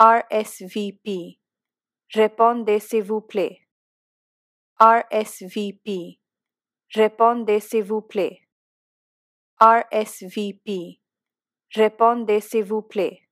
RSVP. Répondez s'il vous plaît. RSVP. Répondez s'il vous plaît. RSVP. Répondez s'il vous plaît.